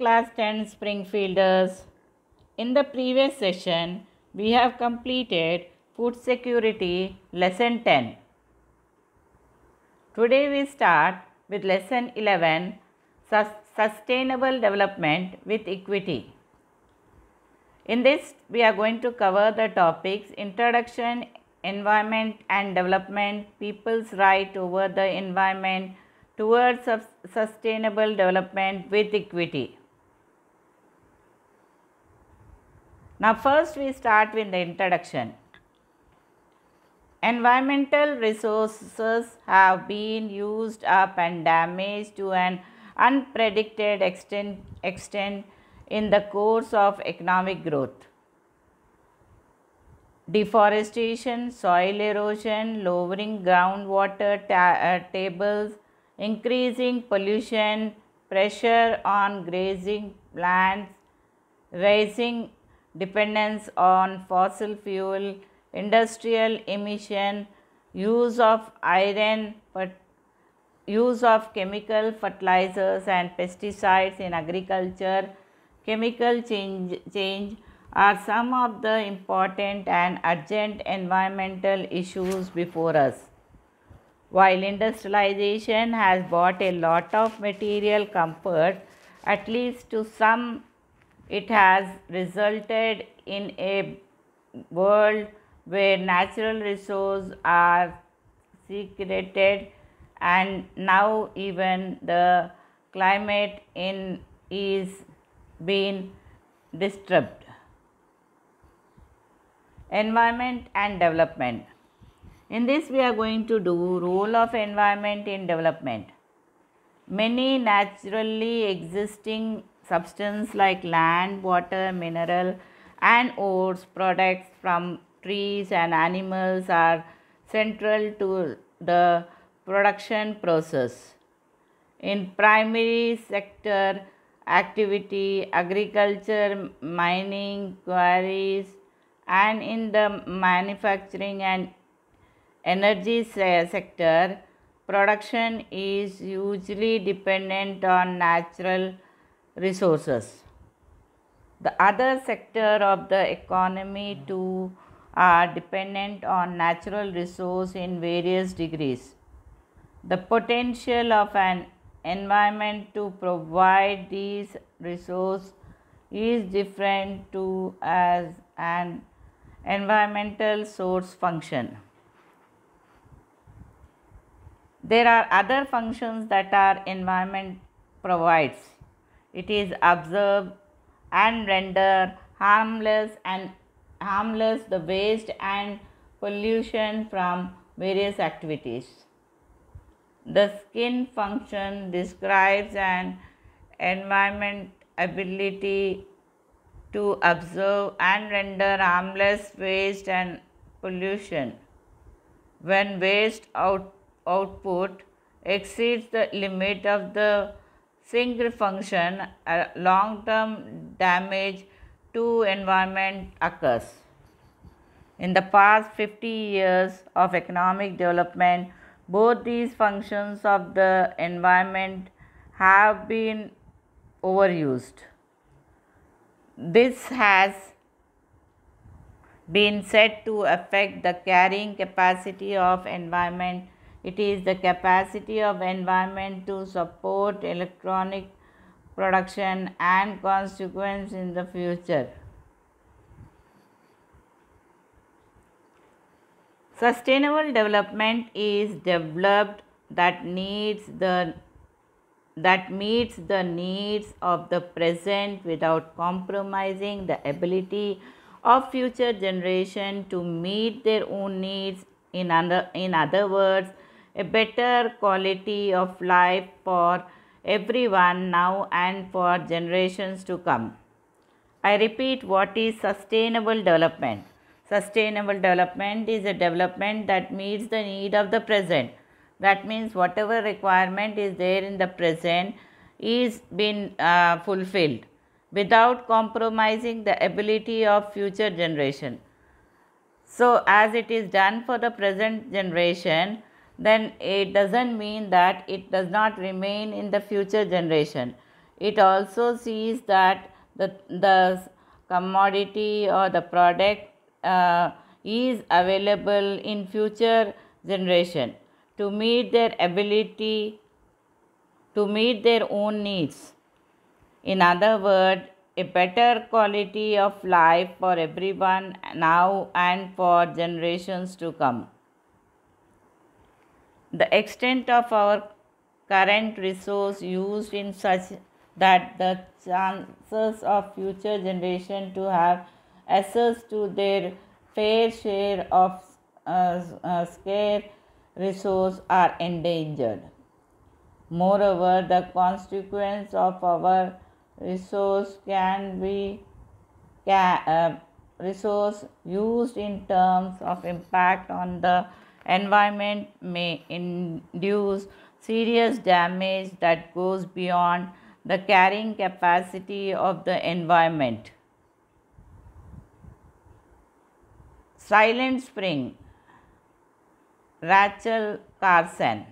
Class 10 Springfielders, in the previous session, we have completed Food Security Lesson 10. Today we start with Lesson 11, Sustainable Development with Equity. In this, we are going to cover the topics Introduction, Environment and Development, People's Right over the Environment, Towards Sustainable Development with Equity. Now first we start with the introduction. Environmental resources have been used up and damaged to an unpredicted extent, extent in the course of economic growth. Deforestation, soil erosion, lowering groundwater ta uh, tables, increasing pollution, pressure on grazing lands, rising dependence on fossil fuel, industrial emission, use of iron, use of chemical fertilizers and pesticides in agriculture, chemical change, change are some of the important and urgent environmental issues before us. While industrialization has brought a lot of material comfort, at least to some it has resulted in a world where natural resources are secreted and now even the climate in is being disturbed. Environment and development. In this we are going to do role of environment in development. Many naturally existing substance like land, water, mineral and ores products from trees and animals are central to the production process. In primary sector activity, agriculture, mining, quarries and in the manufacturing and energy sector, production is usually dependent on natural resources. The other sector of the economy too are dependent on natural resource in various degrees. The potential of an environment to provide these resource is different to as an environmental source function. There are other functions that our environment provides it is observed and render harmless and harmless the waste and pollution from various activities. The skin function describes an environment ability to observe and render harmless waste and pollution. When waste out, output exceeds the limit of the Single function, long-term damage to environment occurs. In the past 50 years of economic development, both these functions of the environment have been overused. This has been said to affect the carrying capacity of environment it is the capacity of environment to support electronic production and consequence in the future. Sustainable development is developed that needs the that meets the needs of the present without compromising the ability of future generation to meet their own needs in other, in other words a better quality of life for everyone now and for generations to come. I repeat what is sustainable development. Sustainable development is a development that meets the need of the present. That means whatever requirement is there in the present is being uh, fulfilled without compromising the ability of future generation. So as it is done for the present generation, then it doesn't mean that it does not remain in the future generation. It also sees that the, the commodity or the product uh, is available in future generation to meet their ability to meet their own needs. In other words, a better quality of life for everyone now and for generations to come the extent of our current resource used in such that the chances of future generation to have access to their fair share of uh, uh, scarce resource are endangered. Moreover, the consequence of our resource can be can, uh, resource used in terms of impact on the environment may induce serious damage that goes beyond the carrying capacity of the environment. Silent Spring Rachel Carson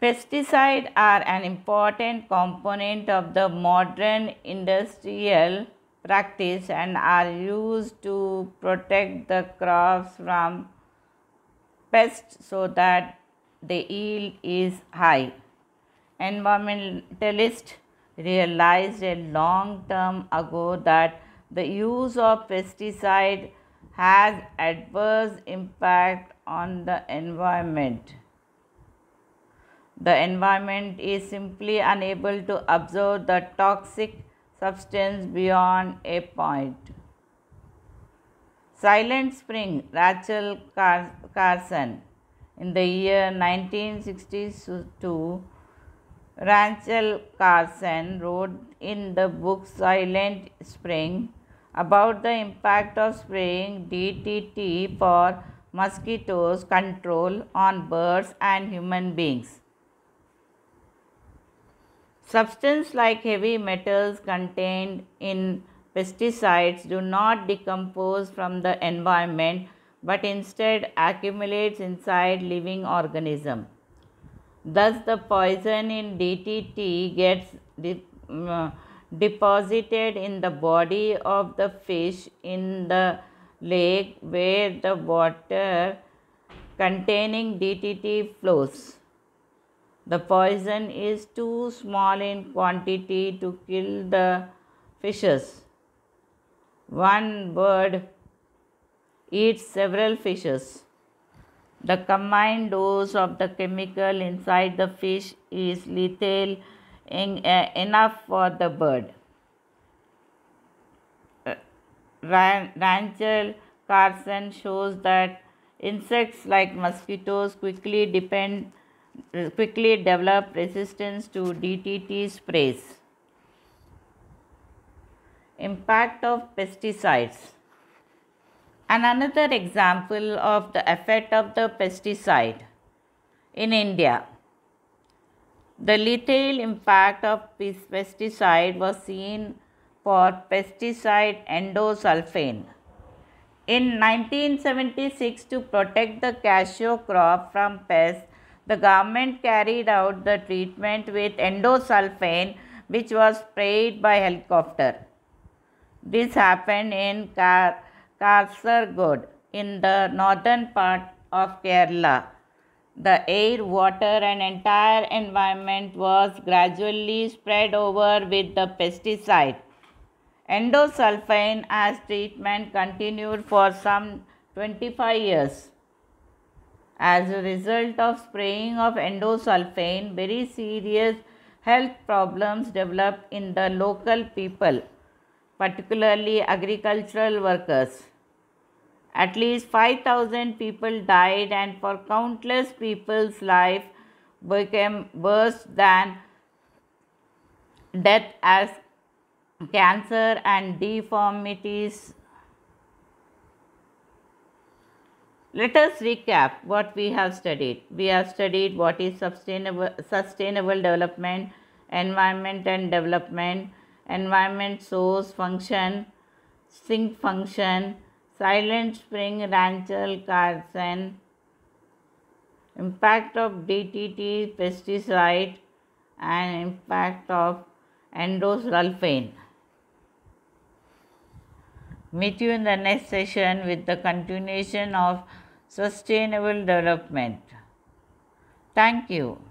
Pesticides are an important component of the modern industrial practice and are used to protect the crops from pests so that the yield is high. Environmentalists realized a long term ago that the use of pesticide has adverse impact on the environment. The environment is simply unable to absorb the toxic substance beyond a point. Silent Spring, Rachel Carson. In the year 1962, Rachel Carson wrote in the book Silent Spring about the impact of spraying DDT for mosquitoes control on birds and human beings. Substance like heavy metals contained in pesticides do not decompose from the environment but instead accumulates inside living organism. Thus the poison in DDT gets de uh, deposited in the body of the fish in the lake where the water containing DDT flows. The poison is too small in quantity to kill the fishes. One bird eats several fishes. The combined dose of the chemical inside the fish is lethal in, uh, enough for the bird. Uh, Rachel Carson shows that insects like mosquitoes quickly depend quickly develop resistance to DDT sprays. Impact of pesticides. And another example of the effect of the pesticide in India. The lethal impact of pesticide was seen for pesticide endosulfane. In 1976, to protect the cashew crop from pests, the government carried out the treatment with endosulfan which was sprayed by helicopter. This happened in Karsargod Kasargod in the northern part of Kerala. The air, water, and entire environment was gradually spread over with the pesticide. Endosulfan as treatment continued for some 25 years. As a result of spraying of endosulfane, very serious health problems developed in the local people, particularly agricultural workers. At least 5,000 people died and for countless people's life became worse than death as cancer and deformities Let us recap what we have studied. We have studied what is sustainable, sustainable development, environment and development, environment source function, sink function, silent spring rancher, carson, impact of DDT pesticide and impact of endosulfane. Meet you in the next session with the continuation of sustainable development. Thank you.